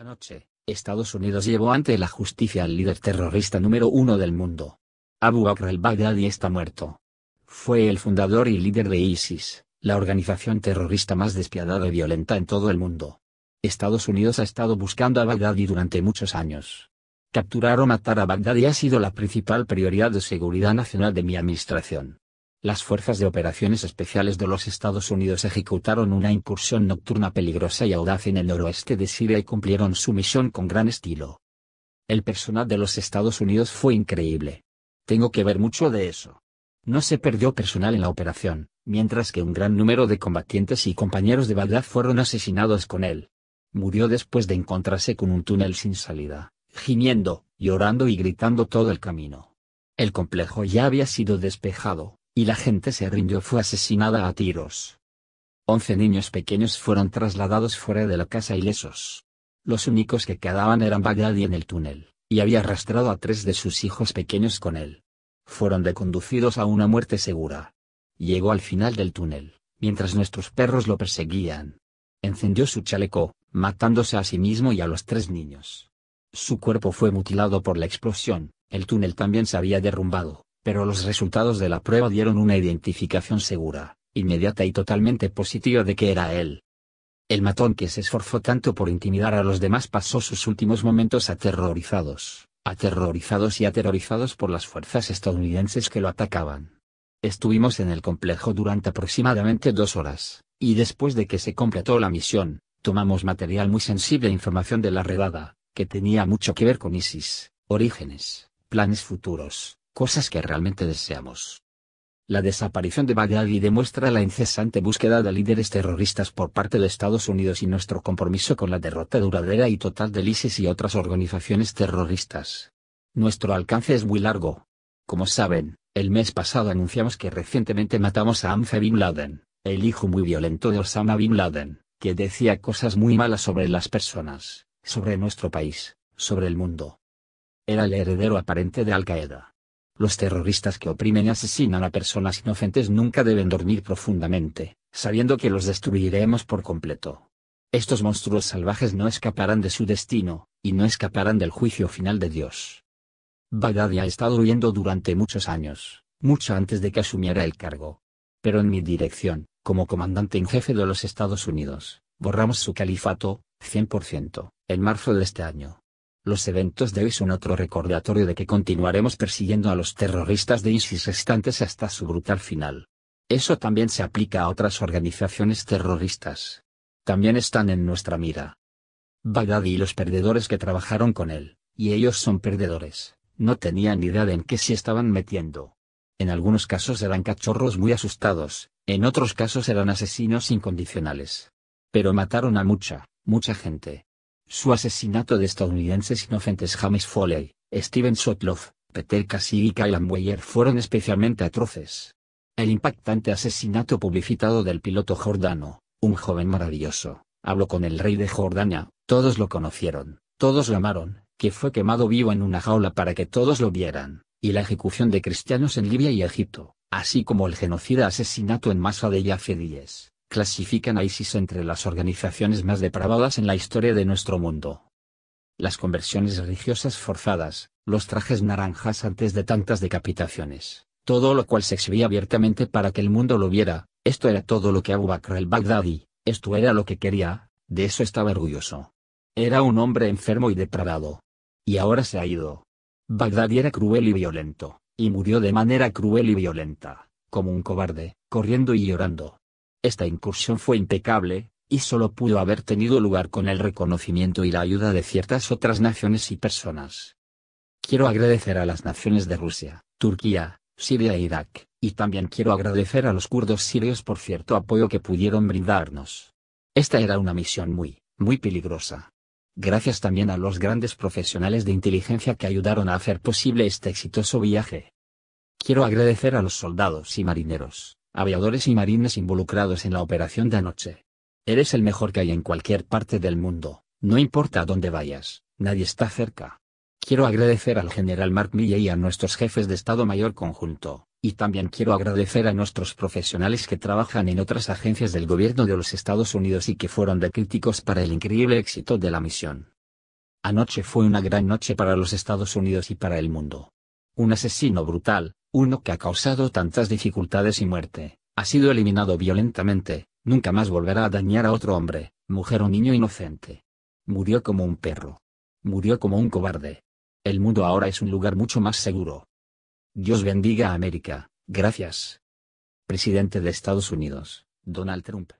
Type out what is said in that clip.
Anoche, Estados Unidos llevó ante la justicia al líder terrorista número uno del mundo. Abu Bakr al-Baghdadi está muerto. Fue el fundador y líder de ISIS, la organización terrorista más despiadada y violenta en todo el mundo. Estados Unidos ha estado buscando a Baghdadi durante muchos años. Capturar o matar a Baghdadi ha sido la principal prioridad de seguridad nacional de mi administración las Fuerzas de Operaciones Especiales de los Estados Unidos ejecutaron una incursión nocturna peligrosa y audaz en el noroeste de Siria y cumplieron su misión con gran estilo. El personal de los Estados Unidos fue increíble. Tengo que ver mucho de eso. No se perdió personal en la operación, mientras que un gran número de combatientes y compañeros de Bagdad fueron asesinados con él. Murió después de encontrarse con un túnel sin salida, gimiendo, llorando y gritando todo el camino. El complejo ya había sido despejado, y la gente se rindió fue asesinada a tiros. Once niños pequeños fueron trasladados fuera de la casa ilesos. Los únicos que quedaban eran y en el túnel, y había arrastrado a tres de sus hijos pequeños con él. Fueron deconducidos a una muerte segura. Llegó al final del túnel, mientras nuestros perros lo perseguían. Encendió su chaleco, matándose a sí mismo y a los tres niños. Su cuerpo fue mutilado por la explosión, el túnel también se había derrumbado pero los resultados de la prueba dieron una identificación segura, inmediata y totalmente positiva de que era él. El matón que se esforzó tanto por intimidar a los demás pasó sus últimos momentos aterrorizados, aterrorizados y aterrorizados por las fuerzas estadounidenses que lo atacaban. Estuvimos en el complejo durante aproximadamente dos horas, y después de que se completó la misión, tomamos material muy sensible e información de la redada, que tenía mucho que ver con ISIS, orígenes, planes futuros, cosas que realmente deseamos. La desaparición de Baghdadi demuestra la incesante búsqueda de líderes terroristas por parte de Estados Unidos y nuestro compromiso con la derrota duradera y total de ISIS y otras organizaciones terroristas. Nuestro alcance es muy largo. Como saben, el mes pasado anunciamos que recientemente matamos a Amfe Bin Laden, el hijo muy violento de Osama Bin Laden, que decía cosas muy malas sobre las personas, sobre nuestro país, sobre el mundo. Era el heredero aparente de Al-Qaeda los terroristas que oprimen y asesinan a personas inocentes nunca deben dormir profundamente, sabiendo que los destruiremos por completo. Estos monstruos salvajes no escaparán de su destino, y no escaparán del juicio final de Dios. ya ha estado huyendo durante muchos años, mucho antes de que asumiera el cargo. Pero en mi dirección, como comandante en jefe de los Estados Unidos, borramos su califato, 100%, en marzo de este año. Los eventos de hoy son otro recordatorio de que continuaremos persiguiendo a los terroristas de ISIS restantes hasta su brutal final. Eso también se aplica a otras organizaciones terroristas. También están en nuestra mira. Baghdadi y los perdedores que trabajaron con él, y ellos son perdedores, no tenían idea de en qué se estaban metiendo. En algunos casos eran cachorros muy asustados, en otros casos eran asesinos incondicionales. Pero mataron a mucha, mucha gente. Su asesinato de estadounidenses inocentes James Foley, Steven Sotloff, Peter Cassidy y Kylan Weyer fueron especialmente atroces. El impactante asesinato publicitado del piloto jordano, un joven maravilloso, habló con el rey de Jordania, todos lo conocieron, todos lo amaron, que fue quemado vivo en una jaula para que todos lo vieran, y la ejecución de cristianos en Libia y Egipto, así como el genocida asesinato en masa de Yafedíes, clasifican a ISIS entre las organizaciones más depravadas en la historia de nuestro mundo. Las conversiones religiosas forzadas, los trajes naranjas antes de tantas decapitaciones, todo lo cual se exhibía abiertamente para que el mundo lo viera, esto era todo lo que Abu Bakr el Baghdadi, esto era lo que quería, de eso estaba orgulloso. Era un hombre enfermo y depravado. Y ahora se ha ido. Bagdad era cruel y violento, y murió de manera cruel y violenta, como un cobarde, corriendo y llorando. Esta incursión fue impecable, y solo pudo haber tenido lugar con el reconocimiento y la ayuda de ciertas otras naciones y personas. Quiero agradecer a las naciones de Rusia, Turquía, Siria e Irak, y también quiero agradecer a los kurdos sirios por cierto apoyo que pudieron brindarnos. Esta era una misión muy, muy peligrosa. Gracias también a los grandes profesionales de inteligencia que ayudaron a hacer posible este exitoso viaje. Quiero agradecer a los soldados y marineros, aviadores y marines involucrados en la operación de anoche. Eres el mejor que hay en cualquier parte del mundo, no importa dónde vayas, nadie está cerca. Quiero agradecer al general Mark Milley y a nuestros jefes de Estado Mayor conjunto, y también quiero agradecer a nuestros profesionales que trabajan en otras agencias del gobierno de los Estados Unidos y que fueron de críticos para el increíble éxito de la misión. Anoche fue una gran noche para los Estados Unidos y para el mundo. Un asesino brutal, uno que ha causado tantas dificultades y muerte, ha sido eliminado violentamente, nunca más volverá a dañar a otro hombre, mujer o niño inocente. Murió como un perro. Murió como un cobarde. El mundo ahora es un lugar mucho más seguro. Dios bendiga a América, gracias. Presidente de Estados Unidos, Donald Trump.